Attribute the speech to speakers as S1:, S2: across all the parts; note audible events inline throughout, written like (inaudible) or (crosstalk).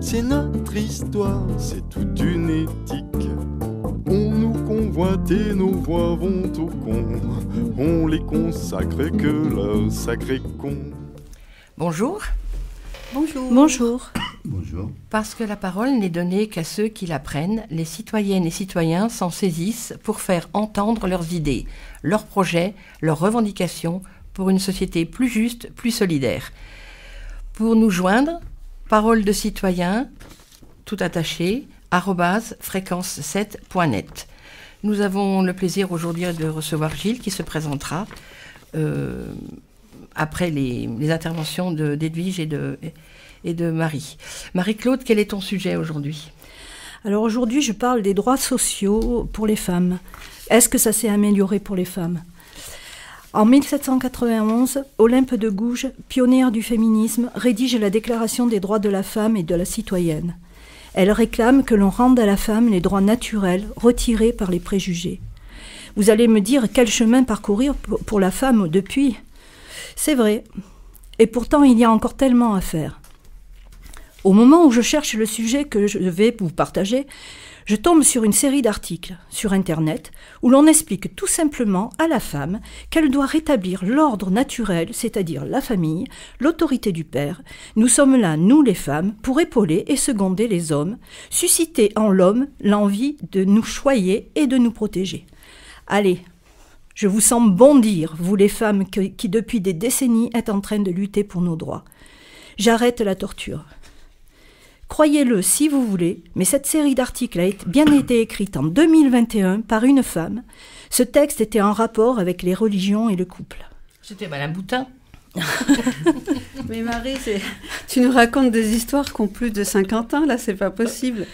S1: C'est notre histoire, c'est toute une éthique. On nous convoite et nos voix vont au con. On les consacre que le sacré con. Bonjour.
S2: Bonjour. Bonjour. Bonjour.
S3: Parce que la parole n'est donnée qu'à ceux qui la prennent, les citoyennes et citoyens s'en saisissent pour faire entendre leurs idées, leurs projets, leurs revendications pour une société plus juste, plus solidaire. Pour nous joindre, parole de citoyen, tout attaché, arrobase fréquence7.net. Nous avons le plaisir aujourd'hui de recevoir Gilles qui se présentera euh, après les, interventions d'Edwige et
S2: de Marie. Marie-Claude, quel est ton sujet aujourd'hui Alors aujourd'hui, je parle des droits sociaux pour les femmes. Est-ce que ça s'est amélioré pour les femmes en 1791, Olympe de Gouges, pionnière du féminisme, rédige la Déclaration des droits de la femme et de la citoyenne. Elle réclame que l'on rende à la femme les droits naturels retirés par les préjugés. Vous allez me dire quel chemin parcourir pour la femme depuis C'est vrai. Et pourtant, il y a encore tellement à faire. Au moment où je cherche le sujet que je vais vous partager, je tombe sur une série d'articles sur Internet où l'on explique tout simplement à la femme qu'elle doit rétablir l'ordre naturel, c'est-à-dire la famille, l'autorité du père. Nous sommes là, nous les femmes, pour épauler et seconder les hommes, susciter en l'homme l'envie de nous choyer et de nous protéger. Allez, je vous sens bondir, vous les femmes qui depuis des décennies êtes en train de lutter pour nos droits. J'arrête la torture. Croyez-le si vous voulez, mais cette série d'articles a bien été écrite en 2021 par une femme. Ce texte était en rapport avec les religions et le couple.
S3: C'était Madame
S4: Boutin. (laughs)
S3: mais Marie,
S2: tu nous
S4: racontes des histoires qui ont plus de 50 ans, là, c'est pas possible.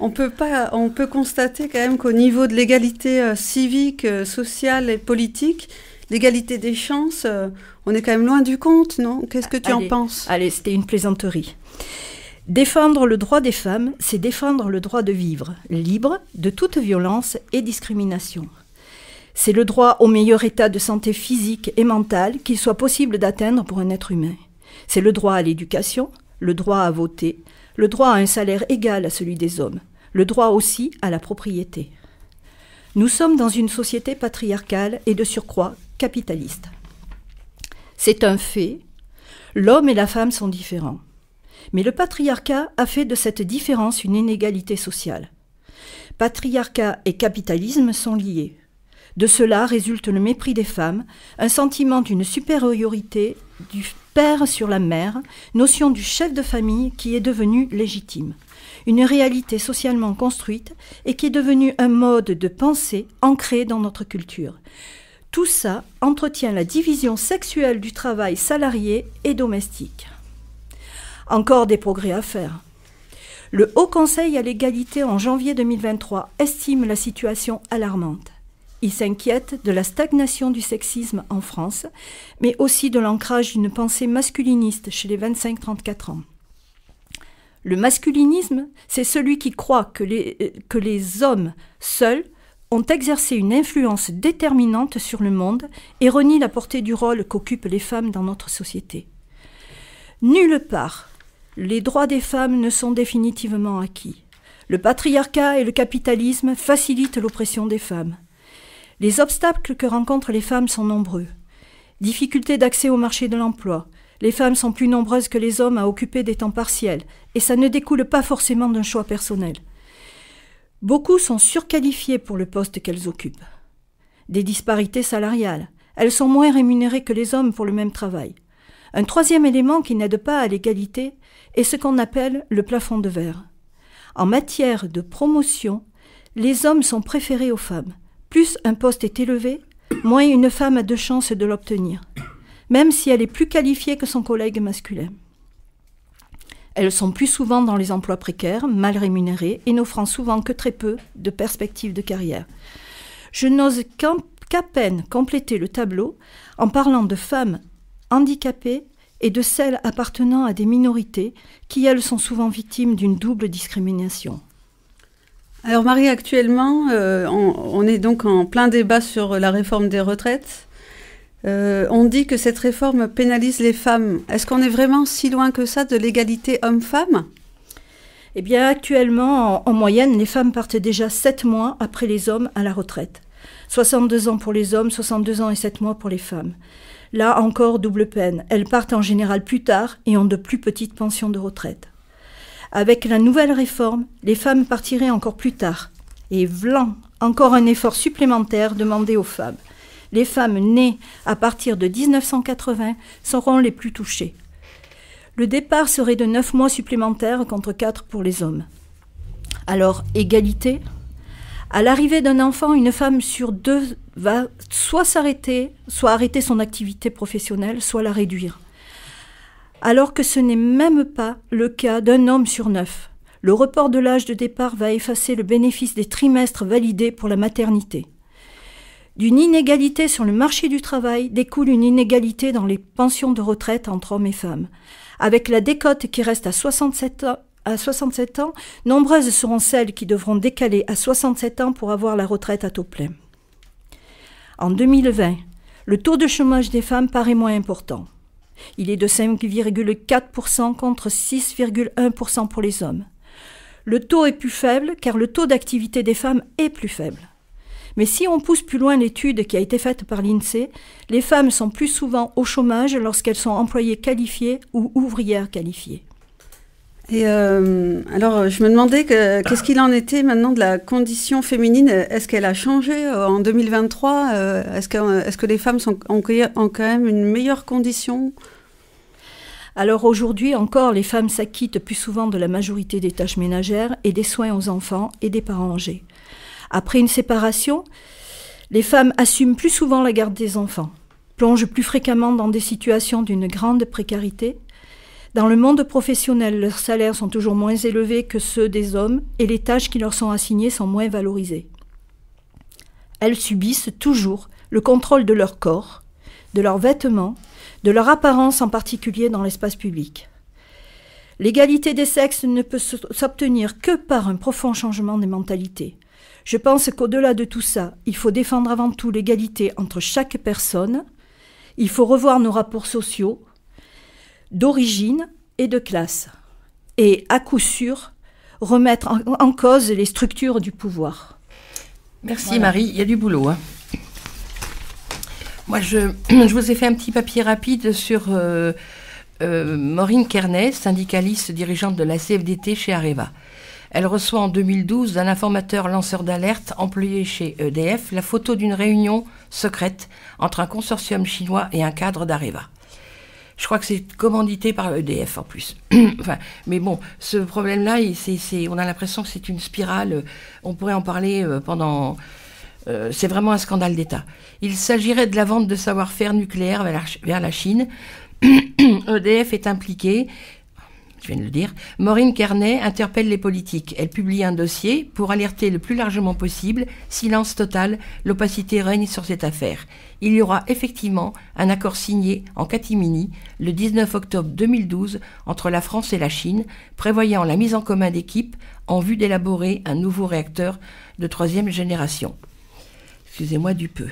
S4: On peut, pas, on peut constater quand même qu'au niveau de l'égalité euh, civique, euh, sociale et politique, l'égalité
S2: des chances, euh, on est quand même loin du compte, non Qu'est-ce que tu en penses Allez, c'était une plaisanterie. Défendre le droit des femmes, c'est défendre le droit de vivre, libre de toute violence et discrimination. C'est le droit au meilleur état de santé physique et mentale qu'il soit possible d'atteindre pour un être humain. C'est le droit à l'éducation, le droit à voter, le droit à un salaire égal à celui des hommes, le droit aussi à la propriété. Nous sommes dans une société patriarcale et de surcroît capitaliste. C'est un fait. L'homme et la femme sont différents. Mais le patriarcat a fait de cette différence une inégalité sociale. Patriarcat et capitalisme sont liés. De cela résulte le mépris des femmes, un sentiment d'une supériorité du père sur la mère, notion du chef de famille qui est devenu légitime, une réalité socialement construite et qui est devenue un mode de pensée ancré dans notre culture. Tout ça entretient la division sexuelle du travail salarié et domestique. Encore des progrès à faire. Le Haut Conseil à l'égalité en janvier 2023 estime la situation alarmante. Il s'inquiète de la stagnation du sexisme en France, mais aussi de l'ancrage d'une pensée masculiniste chez les 25-34 ans. Le masculinisme, c'est celui qui croit que les, que les hommes seuls ont exercé une influence déterminante sur le monde et renie la portée du rôle qu'occupent les femmes dans notre société. Nulle part, les droits des femmes ne sont définitivement acquis. Le patriarcat et le capitalisme facilitent l'oppression des femmes. Les obstacles que rencontrent les femmes sont nombreux. Difficulté d'accès au marché de l'emploi. Les femmes sont plus nombreuses que les hommes à occuper des temps partiels, et ça ne découle pas forcément d'un choix personnel. Beaucoup sont surqualifiées pour le poste qu'elles occupent. Des disparités salariales. Elles sont moins rémunérées que les hommes pour le même travail. Un troisième élément qui n'aide pas à l'égalité et ce qu'on appelle le plafond de verre. En matière de promotion, les hommes sont préférés aux femmes. Plus un poste est élevé, moins une femme a de chances de l'obtenir, même si elle est plus qualifiée que son collègue masculin. Elles sont plus souvent dans les emplois précaires, mal rémunérés et n'offrant souvent que très peu de perspectives de carrière. Je n'ose qu'à peine compléter le tableau en parlant de femmes handicapées et de celles appartenant à des minorités qui, elles, sont souvent victimes d'une double discrimination. Alors Marie,
S4: actuellement, euh, on, est donc en plein débat sur la réforme des retraites. Euh, on dit que cette réforme pénalise les femmes. Est-ce qu'on est vraiment si loin que ça de l'égalité
S2: homme-femme Eh bien, actuellement, en, en, moyenne, les femmes partent déjà 7 mois après les hommes à la retraite. 62 ans pour les hommes, 62 ans et 7 mois pour les femmes. Là encore, double peine. Elles partent en général plus tard et ont de plus petites pensions de retraite. Avec la nouvelle réforme, les femmes partiraient encore plus tard. Et vlan, encore un effort supplémentaire demandé aux femmes. Les femmes nées à partir de 1980 seront les plus touchées. Le départ serait de 9 mois supplémentaires contre 4 pour les hommes. Alors, égalité, à l'arrivée d'un enfant, une femme sur deux va soit s'arrêter, soit arrêter son activité professionnelle, soit la réduire. Alors que ce n'est même pas le cas d'un homme sur neuf. Le report de l'âge de départ va effacer le bénéfice des trimestres validés pour la maternité. D'une inégalité sur le marché du travail découle une inégalité dans les pensions de retraite entre hommes et femmes. Avec la décote qui reste à 67 ans, à 67 ans nombreuses seront celles qui devront décaler à 67 ans pour avoir la retraite à taux plein. En 2020, le taux de chômage des femmes paraît moins important. Il est de 5,4% contre 6,1% pour les hommes. Le taux est plus faible car le taux d'activité des femmes est plus faible. Mais si on pousse plus loin l'étude qui a été faite par l'INSEE, les femmes sont plus souvent au chômage lorsqu'elles sont employées qualifiées ou ouvrières qualifiées.
S4: Et euh, alors, je me demandais qu'est-ce qu'il en était maintenant de la condition féminine. Est-ce qu'elle a changé euh, en 2023 euh, Est-ce que, les femmes sont, ont,
S2: quand même une meilleure condition alors aujourd'hui encore, les femmes s'acquittent plus souvent de la majorité des tâches ménagères et des soins aux enfants et des parents âgés. Après une séparation, les femmes assument plus souvent la garde des enfants, plongent plus fréquemment dans des situations d'une grande précarité dans le monde professionnel, leurs salaires sont toujours moins élevés que ceux des hommes et les tâches qui leur sont assignées sont moins valorisées. Elles subissent toujours le contrôle de leur corps, de leurs vêtements, de leur apparence en particulier dans l'espace public. L'égalité des sexes ne peut s'obtenir que par un profond changement des mentalités. Je pense qu'au-delà de tout ça, il faut défendre avant tout l'égalité entre chaque personne, il faut revoir nos rapports sociaux, d'origine et de classe, et à coup sûr remettre en, cause les structures du pouvoir. Merci Marie, il
S3: y a du boulot. Hein. Moi, (clears throat) je, vous ai fait un petit papier rapide sur euh, euh, Maureen Kernet, syndicaliste dirigeante de la CFDT chez Areva. Elle reçoit en 2012 d'un informateur lanceur d'alerte employé chez EDF la photo d'une réunion secrète entre un consortium chinois et un cadre d'Areva. Je crois que c'est commandité par EDF en plus. (clears throat) enfin, mais bon, ce problème-là, on a l'impression que c'est une spirale. On pourrait en parler euh, pendant. Euh, c'est vraiment un scandale d'État. Il s'agirait de la vente de savoir-faire nucléaire vers la, vers la Chine. EDF (clears throat) e est impliqué je viens de le dire, Maureen Carnet interpelle les politiques. Elle publie un dossier pour alerter le plus largement possible, silence total, l'opacité règne sur cette affaire. Il y aura effectivement un accord signé en catimini le 19 octobre 2012 entre la France et la Chine, prévoyant la mise en commun d'équipes en vue d'élaborer un nouveau réacteur de troisième génération. Excusez-moi du peu.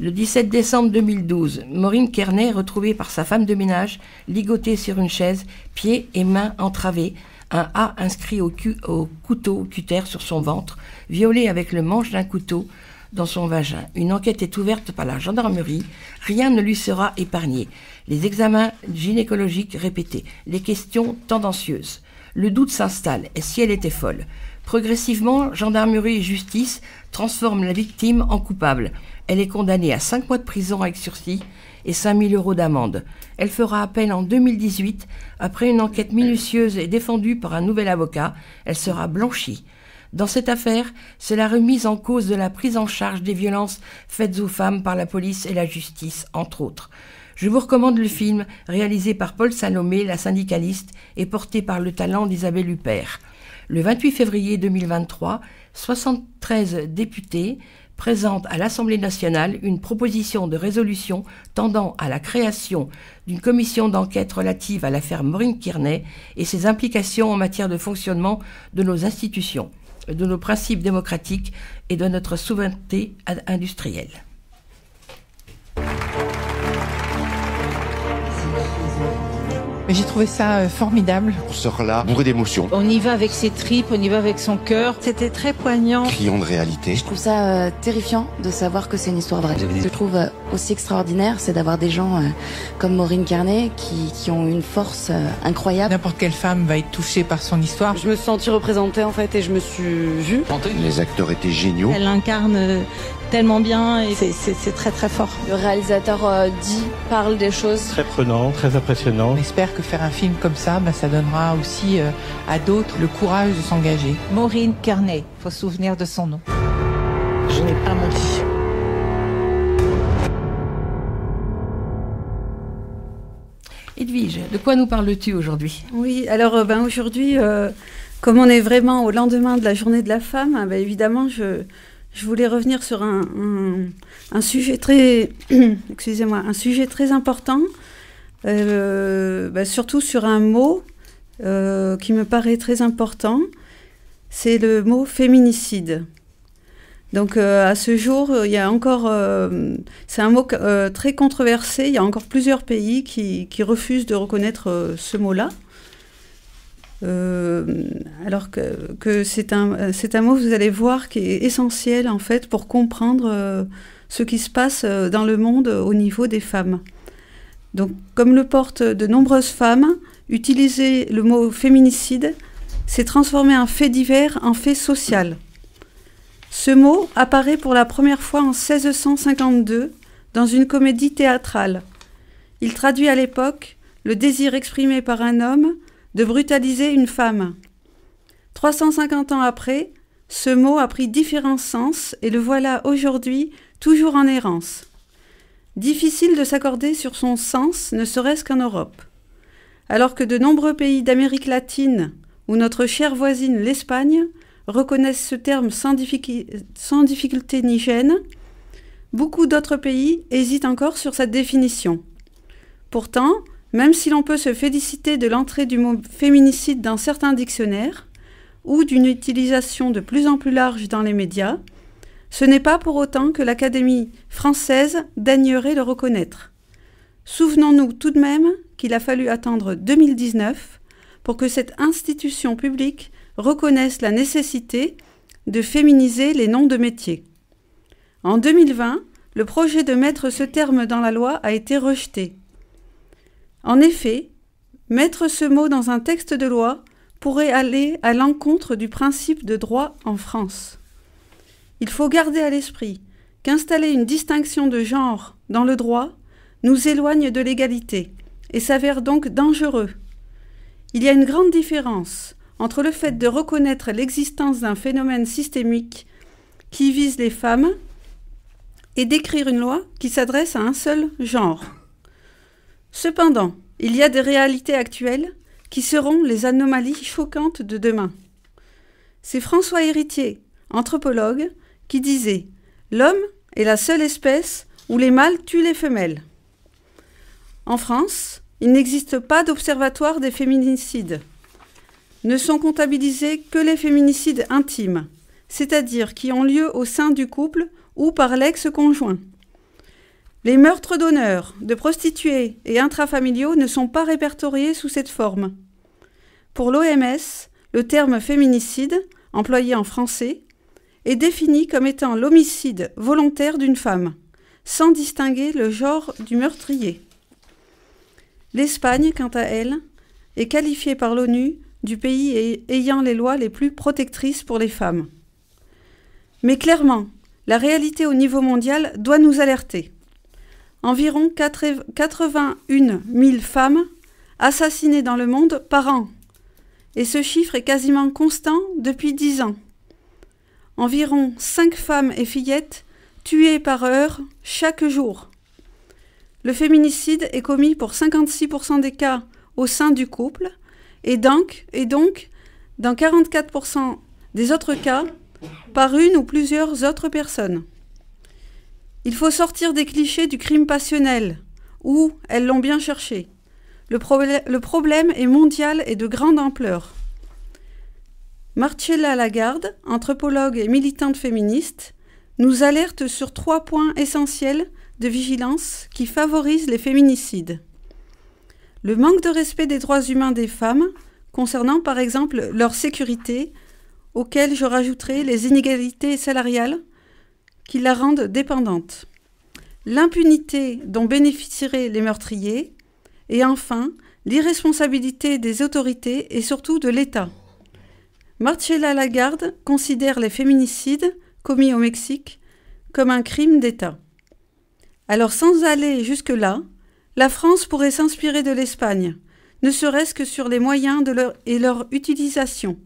S3: Le 17 décembre 2012, Maureen Kernet retrouvée par sa femme de ménage, ligotée sur une chaise, pieds et mains entravés, un A inscrit au, couteau cutter sur son ventre, violée avec le manche d'un couteau dans son vagin. Une enquête est ouverte par la gendarmerie, rien ne lui sera épargné. Les examens gynécologiques répétés, les questions tendancieuses. Le doute s'installe, et si elle était folle Progressivement, gendarmerie et justice transforment la victime en coupable. Elle est condamnée à 5 mois de prison avec sursis et 5000 euros d'amende. Elle fera appel en 2018. Après une enquête minutieuse et défendue par un nouvel avocat, elle sera blanchie. Dans cette affaire, c'est la remise en cause de la prise en charge des violences faites aux femmes par la police et la justice, entre autres. Je vous recommande le film réalisé par Paul Salomé, la syndicaliste, et porté par le talent d'Isabelle Huppert. Le 28 février 2023, 73 députés présentent à l'Assemblée nationale une proposition de résolution tendant à la création d'une commission d'enquête relative à l'affaire Maureen Kearney et ses implications en matière de fonctionnement de nos institutions, de nos principes démocratiques et de notre souveraineté industrielle. Mais j'ai trouvé ça euh, formidable.
S1: On sort là, bourré d'émotions.
S3: On y va avec ses tripes, on y va avec son cœur. C'était très poignant.
S1: client de réalité. Je trouve
S3: ça euh, terrifiant de savoir que c'est une histoire vraie. Ce que je trouve euh, aussi extraordinaire, c'est d'avoir des gens comme Maureen Carnet qui, qui ont une force incroyable. N'importe quelle femme va être touchée par son histoire. Je me sentis représentée en fait et je me suis vue.
S1: Les acteurs étaient géniaux.
S3: Elle
S2: incarne tellement bien et c'est très très fort. Le réalisateur euh, dit, parle des choses.
S3: Très prenant, très impressionnant. J'espère que faire un film comme ça, bah, ça donnera aussi euh, à d'autres le courage de s'engager. Maureen Kearney, faut se souvenir de son nom. Je n'ai pas menti.
S4: Edwige, de quoi nous parles-tu aujourd'hui Oui, alors euh, ben, aujourd'hui, comme on est vraiment au lendemain de la journée de la femme, hein, ben, évidemment, je, je voulais revenir sur un, sujet très, (clears throat) excusez-moi, un sujet très important, euh, bah, surtout sur un mot euh, qui me paraît très important, c'est le mot féminicide. Donc euh, à ce jour, il y a encore, c'est un mot très controversé. Il y a encore plusieurs pays qui refusent de reconnaître ce mot-là. Euh, alors que, c'est un, un mot, vous allez voir, qui est essentiel en fait pour comprendre euh, ce qui se passe euh, dans le monde au niveau des femmes. Donc, comme le portent de nombreuses femmes, utiliser le mot féminicide, c'est transformer un fait divers en fait social. Ce mot apparaît pour la première fois en 1652 dans une comédie théâtrale. Il traduit à l'époque le désir exprimé par un homme de brutaliser une femme. 350 ans après, ce mot a pris différents sens et le voilà aujourd'hui toujours en errance. Difficile de s'accorder sur son sens, ne serait-ce qu'en Europe. Alors que de nombreux pays d'Amérique latine ou notre chère voisine l'Espagne reconnaissent ce terme sans, sans difficulté ni gêne, beaucoup d'autres pays hésitent encore sur sa définition. Pourtant, même si l'on peut se féliciter de l'entrée du mot féminicide dans certains dictionnaires, ou d'une utilisation de plus en plus large dans les médias, ce n'est pas pour autant que l'Académie française daignerait le reconnaître. Souvenons-nous tout de même qu'il a fallu attendre 2019 pour que cette institution publique reconnaisse la nécessité de féminiser les noms de métiers. En 2020, le projet de mettre ce terme dans la loi a été rejeté. En effet, mettre ce mot dans un texte de loi pourrait aller à l'encontre du principe de droit en France. Il faut garder à l'esprit qu'installer une distinction de genre dans le droit nous éloigne de l'égalité et s'avère donc dangereux. Il y a une grande différence entre le fait de reconnaître l'existence d'un phénomène systémique qui vise les femmes et d'écrire une loi qui s'adresse à un seul genre. Cependant, il y a des réalités actuelles qui seront les anomalies choquantes de demain. C'est François Héritier, anthropologue, qui disait L'homme est la seule espèce où les mâles tuent les femelles. En France, il n'existe pas d'observatoire des féminicides. Ne sont comptabilisés que les féminicides intimes, c'est-à-dire qui ont lieu au sein du couple ou par l'ex-conjoint. Les meurtres d'honneur, de prostituées et intrafamiliaux ne sont pas répertoriés sous cette forme. Pour l'OMS, le terme féminicide, employé en français, est défini comme étant l'homicide volontaire d'une femme, sans distinguer le genre du meurtrier. L'Espagne, quant à elle, est qualifiée par l'ONU du pays ayant les lois les plus protectrices pour les femmes. Mais clairement, la réalité au niveau mondial doit nous alerter environ 81 000 femmes assassinées dans le monde par an. Et ce chiffre est quasiment constant depuis 10 ans. Environ 5 femmes et fillettes tuées par heure chaque jour. Le féminicide est commis pour 56% des cas au sein du couple et donc, et donc dans 44% des autres cas par une ou plusieurs autres personnes. Il faut sortir des clichés du crime passionnel, où elles l'ont bien cherché. Le, problème est mondial et de grande ampleur. Marcella Lagarde, anthropologue et militante féministe, nous alerte sur trois points essentiels de vigilance qui favorisent les féminicides. Le manque de respect des droits humains des femmes, concernant par exemple leur sécurité, auquel je rajouterai les inégalités salariales, qui la rendent dépendante. L'impunité dont bénéficieraient les meurtriers. Et enfin, l'irresponsabilité des autorités et surtout de l'État. Marcella Lagarde considère les féminicides commis au Mexique comme un crime d'État. Alors sans aller jusque-là, la France pourrait s'inspirer de l'Espagne, ne serait-ce que sur les moyens et leur utilisation,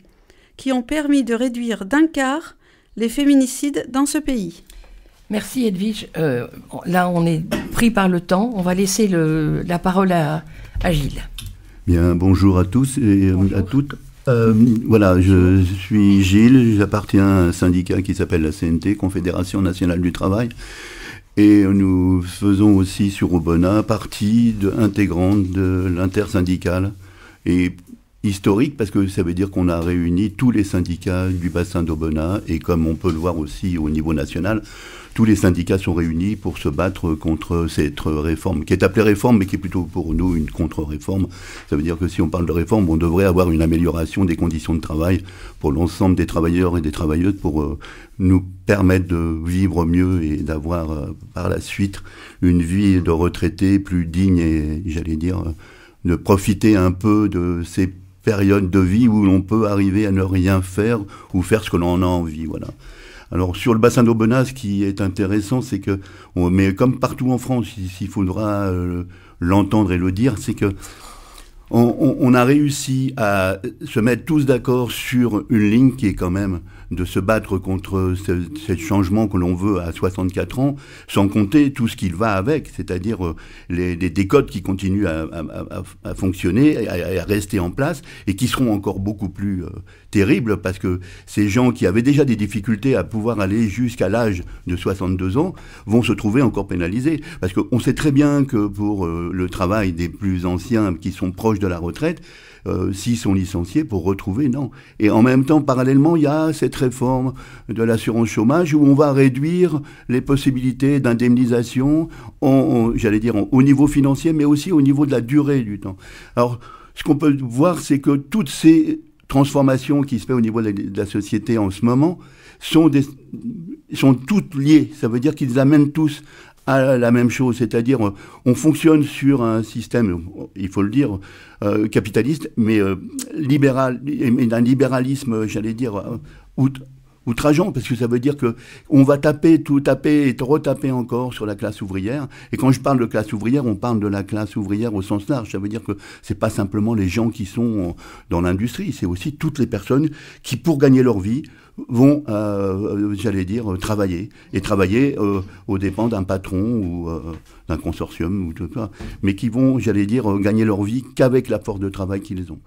S4: qui ont permis de réduire d'un quart les féminicides dans ce pays. Merci Edwige.
S3: Euh, là, on est pris par le temps. On va laisser la parole à, Gilles.
S1: Bien, bonjour à tous et euh, à toutes. Euh, voilà, je suis Gilles, j'appartiens à un syndicat qui s'appelle la CNT, Confédération nationale du travail. Et nous faisons aussi sur Obona partie de, intégrante de l'intersyndicale et historique parce que ça veut dire qu'on a réuni tous les syndicats du bassin d'Aubenas et comme on peut le voir aussi au niveau national, tous les syndicats sont réunis pour se battre contre cette réforme, qui est appelée réforme, mais qui est plutôt pour nous une contre-réforme. Ça veut dire que si on parle de réforme, on devrait avoir une amélioration des conditions de travail pour l'ensemble des travailleurs et des travailleuses pour euh, nous permettre de vivre mieux et d'avoir euh, par la suite une vie de retraité plus digne et, j'allais dire, euh, de profiter un peu de ces période de vie où l'on peut arriver à ne rien faire ou faire ce que l'on en a envie. Voilà. Alors sur le bassin d'Aubenas, ce qui est intéressant, c'est que, mais comme partout en France, il, faudra euh, l'entendre et le dire, c'est que on, a réussi à se mettre tous d'accord sur une ligne qui est quand même de se battre contre ce, changement que l'on veut à 64 ans, sans compter tout ce qu'il va avec, c'est-à-dire les, euh, les, des qui continuent à, à, à, à fonctionner, à, rester en place, et qui seront encore beaucoup plus euh, terribles, parce que ces gens qui avaient déjà des difficultés à pouvoir aller jusqu'à l'âge de 62 ans vont se trouver encore pénalisés. Parce qu'on sait très bien que pour euh, le travail des plus anciens qui sont proches de la retraite, euh, s'ils sont licenciés, pour retrouver, non. Et en même temps, parallèlement, il y a cette réforme de l'assurance chômage où on va réduire les possibilités d'indemnisation, j'allais dire, au niveau financier, mais aussi au niveau de la durée du temps. Alors, ce qu'on peut voir, c'est que toutes ces transformations qui se font au niveau de la, société en ce moment sont, sont toutes liées. Ça veut dire qu'ils amènent tous à ah, la même chose, c'est-à-dire euh, on fonctionne sur un système, il faut le dire, euh, capitaliste, mais euh, libéral, libéral, d'un libéralisme, j'allais dire, out, outrageant parce que ça veut dire que on va taper, tout taper et retaper encore sur la classe ouvrière. Et quand je parle de classe ouvrière, on parle de la classe ouvrière au sens large. Ça veut dire que ce n'est pas simplement les gens qui sont euh, dans l'industrie, c'est aussi toutes les personnes qui, pour gagner leur vie, vont, euh, euh, j'allais dire, travailler et travailler aux dépens d'un patron ou d'un consortium ou tout ça, mais qui vont, j'allais dire, gagner leur vie qu'avec la force de travail qu'ils ont.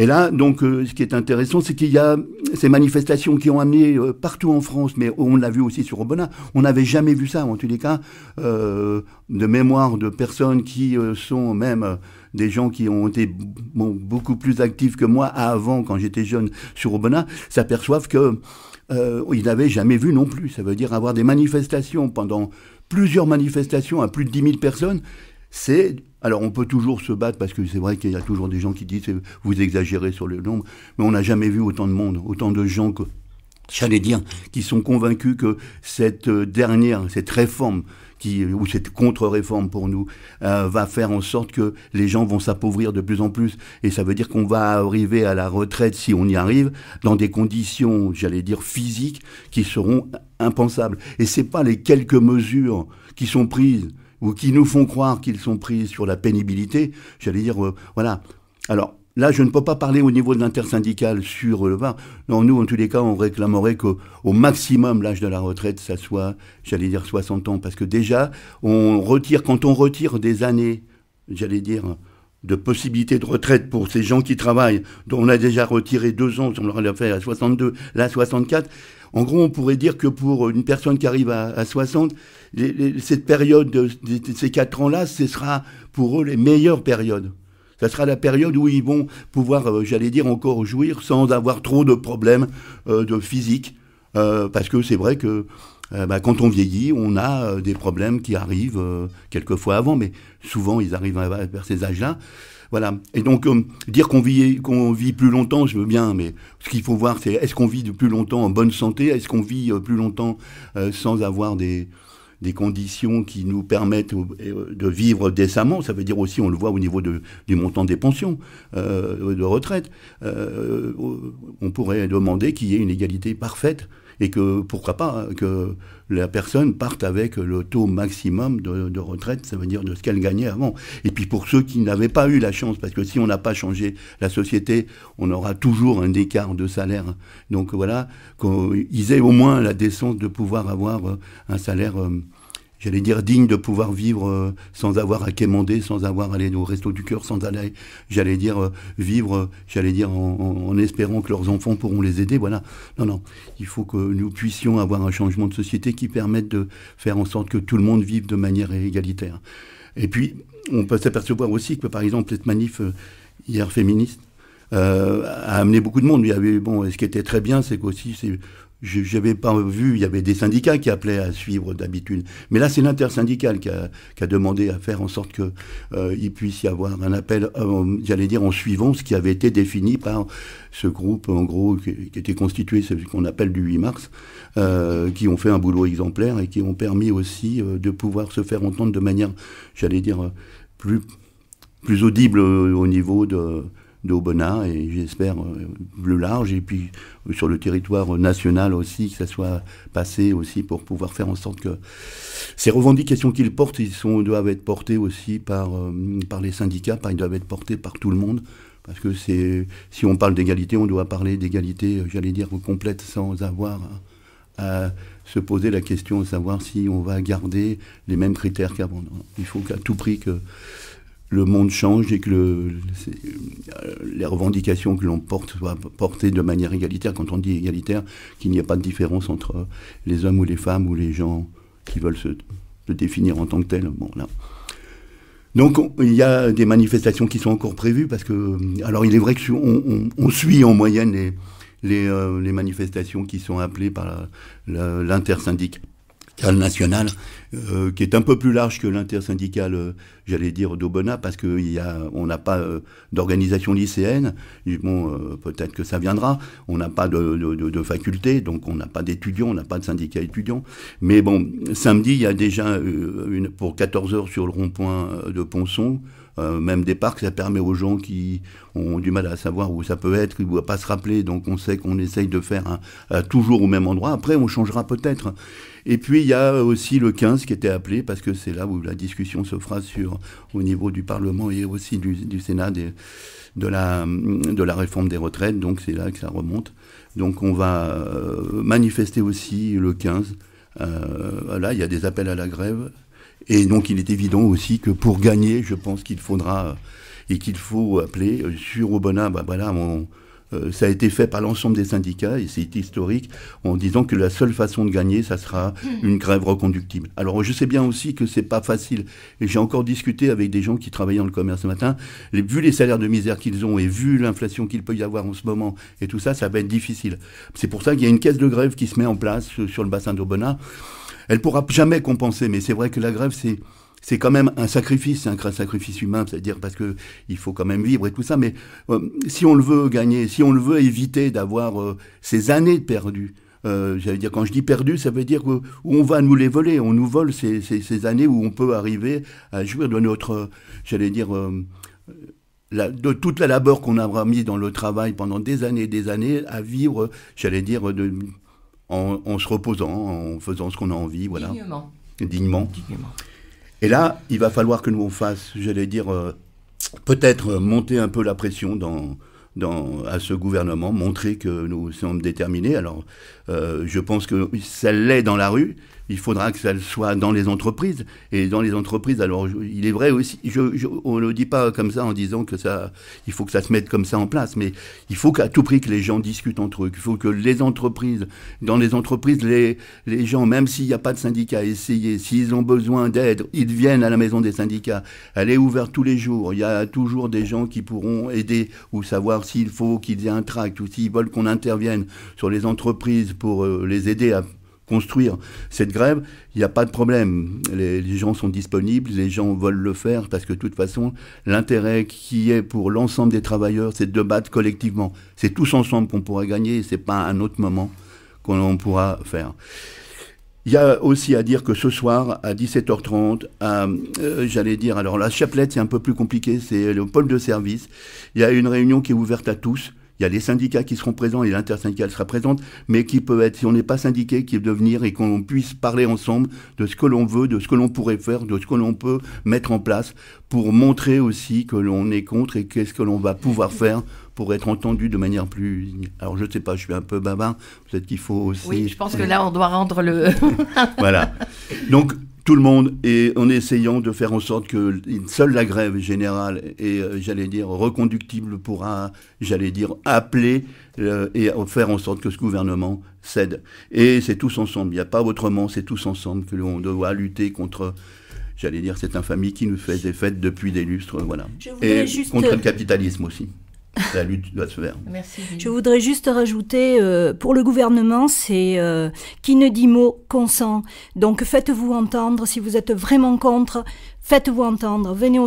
S1: Et là, donc, euh, ce qui est intéressant, c'est qu'il y a ces manifestations qui ont amené euh, partout en France, mais on l'a vu aussi sur Obona. on n'avait jamais vu ça, en tous les cas, euh, de mémoire de personnes qui sont même des gens qui ont été beaucoup plus actifs que moi avant, quand j'étais jeune, sur Obona, s'aperçoivent que ils n'avaient jamais vu non plus. Ça veut dire avoir des manifestations pendant plusieurs manifestations à plus de 10 000 personnes c'est alors on peut toujours se battre parce que c'est vrai qu'il y a toujours des gens qui disent vous exagérez sur le nombre, mais on n'a jamais vu autant de monde, autant de gens que j'allais dire qui sont convaincus que cette euh, dernière, cette réforme qui ou cette contre-réforme pour nous euh, va faire en sorte que les gens vont s'appauvrir de plus en plus et ça veut dire qu'on va arriver à la retraite si on y arrive dans des conditions, j'allais dire physiques qui seront impensables et ce n'est pas les quelques mesures qui sont prises ou qui nous font croire qu'ils sont pris sur la pénibilité, j'allais dire, euh, voilà. Alors, Là, je ne peux pas parler au niveau de l'intersyndical sur le euh, VAR. Non, nous, en tous les cas, on réclamerait qu'au maximum, l'âge de la retraite, ça soit, j'allais dire, 60 ans. Parce que déjà, on retire, quand on retire des années, j'allais dire, de possibilités de retraite pour ces gens qui travaillent, dont on a déjà retiré deux ans, on leur a fait à 62, là 64. En gros, on pourrait dire que pour une personne qui arrive à, 60, cette période, de, ces quatre ans-là, ce sera pour eux les meilleures périodes. Ça sera la période où ils vont pouvoir, euh, j'allais dire, encore jouir sans avoir trop de problèmes euh, de physique. Euh, parce que c'est vrai que euh, bah, quand on vieillit, on a euh, des problèmes qui arrivent euh, quelquefois avant, mais souvent ils arrivent vers ces âges-là. Voilà. Et donc, dire qu'on vit, plus longtemps, je veux bien, mais ce qu'il faut voir, c'est est-ce qu'on vit plus longtemps en bonne santé Est-ce qu'on vit plus longtemps sans avoir des, des conditions qui nous permettent de vivre décemment Ça veut dire aussi, on le voit au niveau du montant des pensions de retraite. on pourrait demander qu'il y ait une égalité parfaite et que pourquoi pas hein, que la personne parte avec le taux maximum de, retraite, ça veut dire de ce qu'elle gagnait avant. Et puis pour ceux qui n'avaient pas eu la chance, parce que si on n'a pas changé la société, on aura toujours un écart de salaire. Donc voilà, qu'ils aient au moins la décence de pouvoir avoir euh, un salaire euh, j'allais dire, digne de pouvoir vivre euh, sans avoir à quémander, sans avoir à aller au resto du cœur, sans aller, j'allais dire, euh, vivre, euh, j'allais dire, en, espérant que leurs enfants pourront les aider. Voilà. Non, non. Il faut que nous puissions avoir un changement de société qui permette de faire en sorte que tout le monde vive de manière égalitaire. Et puis, on peut s'apercevoir aussi que, par exemple, cette manif hier féministe, a amené beaucoup de monde. Il y avait, bon, ce qui était très bien, c'est qu'aussi, c'est je n'avais pas vu, il y avait des syndicats qui appelaient à suivre d'habitude. Mais là, c'est l'intersyndical qui a, demandé à faire en sorte qu'il euh, puisse y avoir un appel, euh, j'allais dire, en suivant ce qui avait été défini par ce groupe, en gros, qui, était constitué, ce qu'on appelle du 8 mars, euh, qui ont fait un boulot exemplaire et qui ont permis aussi euh, de pouvoir se faire entendre de manière, j'allais dire, plus audible au niveau de, de et j'espère euh, le large et puis sur le territoire national aussi que ça soit passé aussi pour pouvoir faire en sorte que ces revendications qu'ils portent ils sont, doivent être portées aussi par, euh, par les syndicats, ils doivent être portés par tout le monde parce que c'est si on parle d'égalité on doit parler d'égalité euh, j'allais dire complète sans avoir à se poser la question de savoir si on va garder les mêmes critères qu'avant. Il faut qu'à tout prix que le monde change et que euh, les revendications que l'on porte soient portées de manière égalitaire. Quand on dit égalitaire, qu'il n'y a pas de différence entre les hommes ou les femmes ou les gens qui veulent se, définir en tant que tels. Donc il y a des manifestations qui sont encore prévues parce que... Alors il est vrai qu'on on, suit en moyenne euh, les, manifestations qui sont appelées par l'intersyndic nationale, euh, qui est un peu plus large que l'intersyndicale, euh, j'allais dire, d'Aubona, parce qu'on n'a pas euh, d'organisation lycéenne. Bon, peut-être que ça viendra. On n'a pas de, de, de, faculté, donc on n'a pas d'étudiants, on n'a pas de syndicat étudiant. Mais bon, samedi, il y a déjà une, pour 14 heures sur le rond-point de Ponson, même des parcs, ça permet aux gens qui ont du mal à savoir où ça peut être, qui ne pas se rappeler. Donc on sait qu'on essaye de faire un, toujours au même endroit. Après, on changera peut-être. Et puis il y a aussi le 15 qui était appelé parce que c'est là où la discussion se fera sur, au niveau du Parlement et aussi du, Sénat de, la, de la réforme des retraites. Donc c'est là que ça remonte. Donc on va euh, manifester aussi le 15. Euh, là, il y a des appels à la grève. Et donc il est évident aussi que pour gagner, je pense qu'il faudra et qu'il faut appeler sur au Bah, voilà, on, euh, ça a été fait par l'ensemble des syndicats, et c'est historique, en disant que la seule façon de gagner, ça sera hmm. une grève reconductible. Alors je sais bien aussi que c'est pas facile, et j'ai encore discuté avec des gens qui travaillaient dans le commerce ce matin, vu les salaires de misère qu'ils ont, et vu l'inflation qu'il peut y avoir en ce moment, et tout ça, ça va être difficile. C'est pour ça qu'il y a une caisse de grève qui se met en place sur le bassin d'Aubenas. Elle pourra jamais compenser, mais c'est vrai que la grève, c'est c'est quand même un sacrifice, c'est un sacrifice humain, c'est-à-dire parce que il faut quand même vivre et tout ça. Mais euh, si on le veut gagner, si on le veut éviter d'avoir euh, ces années perdues, euh, j'allais dire quand je dis perdu, ça veut dire qu'on on va nous les voler, on nous vole ces, années où on peut arriver à jouir de notre, j'allais dire. de toute la labeur qu'on aura mis dans le travail pendant des années et des années à vivre, j'allais dire, en, en, se reposant, en faisant ce qu'on a envie, voilà. Dignement. Dignement. Dignement. Et là, il va falloir que nous fassions, j'allais dire, euh, peut-être euh, monter un peu la pression à ce gouvernement, montrer que nous sommes déterminés. Alors, euh, je pense que ça l'est dans la rue, il faudra que ça soit dans les entreprises. Et dans les entreprises, alors il est vrai aussi, on ne le dit pas comme ça en disant que ça, il faut que ça se mette comme ça en place, mais il faut qu'à tout prix que les gens discutent entre eux, qu'il faut que les entreprises, dans les entreprises, les, les gens, même s'il n'y a pas de syndicat, essayer s'ils ont besoin d'aide, ils viennent à la maison des syndicats. Elle est ouverte tous les jours, il y a toujours des gens qui pourront aider ou savoir s'il faut qu'ils aient un tract ou s'ils veulent qu'on intervienne sur les entreprises pour euh, les aider à construire cette grève, il n'y a pas de problème. Les, gens sont disponibles, les gens veulent le faire parce que de toute façon, l'intérêt qui est pour l'ensemble des travailleurs, c'est de battre collectivement. C'est tous ensemble qu'on pourra gagner, c'est pas un autre moment qu'on pourra faire. Il y a aussi à dire que ce soir, à 17h30, euh, j'allais dire, alors la chapelette, c'est un peu plus compliqué, c'est le pôle de service. Il y a une réunion qui est ouverte à tous il y a les syndicats qui seront présents et l'intersyndicale sera présente, mais qui peut être, si on n'est pas syndiqué, qui peut devenir et qu'on puisse parler ensemble de ce que l'on veut, de ce que l'on pourrait faire, de ce que l'on peut mettre en place pour montrer aussi que l'on est contre et qu'est-ce que l'on va pouvoir faire pour être entendu de manière plus. Alors je sais pas, je suis un peu bavard. Peut-être qu'il faut aussi. Oui, je pense que là
S3: on doit rendre le.
S1: (laughs) voilà. Donc tout le monde et en essayant de faire en sorte que seule la grève générale et, euh, j'allais dire, reconductible pourra, j'allais dire, appeler euh, et faire en sorte que ce gouvernement cède. Et c'est tous ensemble, il n'y a pas autrement, c'est tous ensemble que l'on doit lutter contre j'allais dire, cette infamie qui nous des fêtes depuis des lustres, voilà. Et contre euh, le capitalisme aussi la lutte doit se
S2: Merci. Je voudrais juste rajouter, euh, pour le gouvernement, c'est euh, qui ne dit mot consent. Donc faites-vous entendre. Si vous êtes vraiment contre, faites-vous entendre. Venez,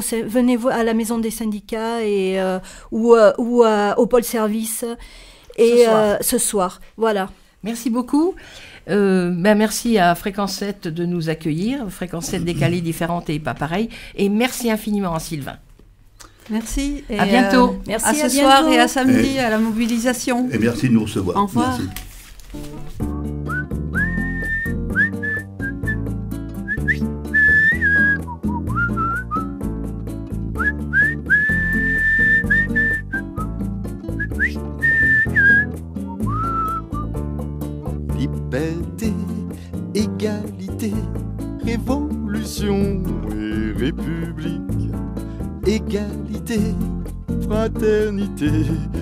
S2: à la maison des syndicats et, euh, ou, au pôle service et ce soir. Voilà. Merci beaucoup. ben
S3: merci à Fréquencette 7 de nous accueillir, Fréquence 7 décalée, différente et pas pareil. Et merci infiniment à Sylvain.
S4: Merci. Et à
S2: bientôt. Euh, merci à ce soir et à samedi
S4: à la mobilisation. Et merci de nous recevoir. Au revoir.
S1: Liberté, égalité, révolution égalité, fraternité,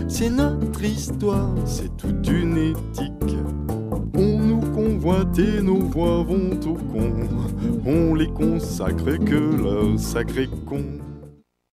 S1: c'est notre histoire, c'est toute une éthique. On nous convoite et nos
S2: voix vont au
S1: con, on les consacre que leur sacré con.